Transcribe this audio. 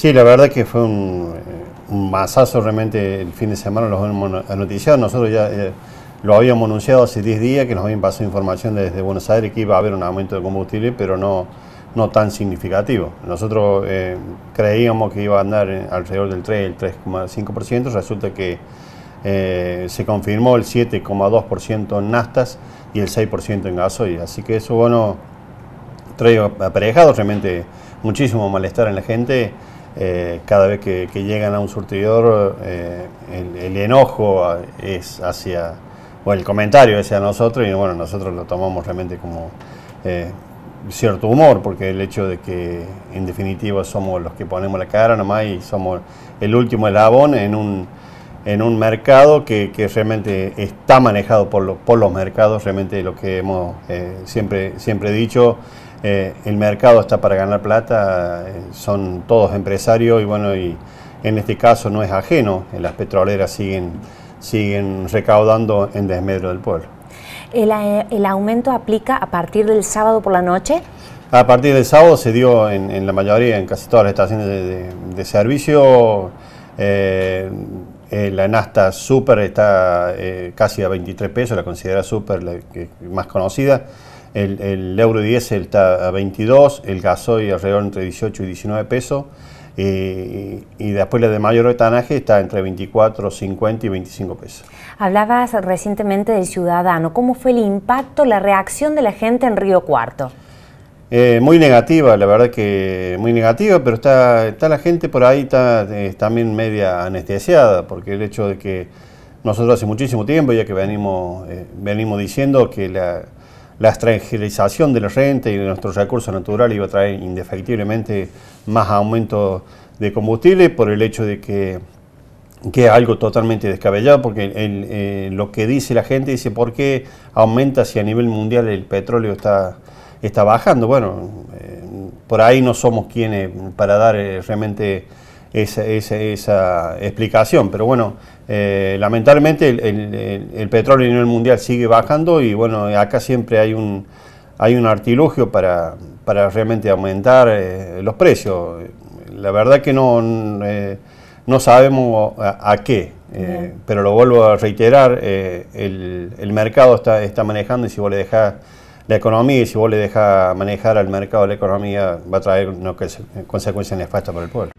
Sí, la verdad que fue eh, un, masazo realmente el fin de semana, los hemos noticiado. Nosotros ya eh, lo habíamos anunciado hace 10 días, que nos habían pasado información desde Buenos Aires que iba a haber un aumento de combustible, pero no, no tan significativo. Nosotros eh, creíamos que iba a andar alrededor del 3, el 3,5%, resulta que se confirmó el 7,2% en Nastas y el 6% en gasoil. Así que eso, bueno, trae aparejado realmente muchísimo malestar en la gente eh, cada vez que, llegan a un surtidor, eh, el, enojo es hacia, o el comentario es hacia nosotros, y bueno, nosotros lo tomamos realmente como eh, cierto humor, porque el hecho de que en definitiva somos los que ponemos la cara nomás y somos el último elabón en un en un mercado que, realmente está manejado por, por, los mercados, realmente lo que hemos eh, siempre, siempre dicho, eh, el mercado está para ganar plata, eh, son todos empresarios y bueno, y en este caso no es ajeno, las petroleras siguen, siguen recaudando en desmedro del pueblo. ¿El, aumento aplica a partir del sábado por la noche? A partir del sábado se dio en, la mayoría, en casi todas las estaciones de, servicio. Eh, la Nasta Super está eh, casi a 23 pesos, la considera Super la más conocida. El, Euro 10 está a 22, el gasoil alrededor entre 18 y 19 pesos. Eh, y después la de mayor etanaje está entre 24, 50 y 25 pesos. Hablabas recientemente del ciudadano. ¿Cómo fue el impacto, la reacción de la gente en Río Cuarto? Eh, muy negativa, la verdad que muy negativa, pero está, está la gente por ahí está, eh, también media anestesiada, porque el hecho de que nosotros hace muchísimo tiempo, ya que venimos, eh, venimos diciendo que la, la extranjerización de la renta y de nuestros recursos naturales iba a traer indefectiblemente más aumento de combustible por el hecho de que, que es algo totalmente descabellado, porque lo que dice la gente dice, ¿por qué aumenta si a nivel mundial el petróleo está está bajando. Bueno, eh, por ahí no somos quienes para dar eh, realmente esa, esa, explicación, pero bueno, eh, lamentablemente el, petróleo en nivel mundial sigue bajando y bueno, acá siempre hay un, hay un artilugio para, para realmente aumentar los precios. La verdad que no, no sabemos a, qué. pero lo vuelvo a reiterar, el, mercado está, está manejando y si vos le dejás la economía si vos le dejas manejar al mercado la economía va a traer que consecuencia nefasta para el pueblo.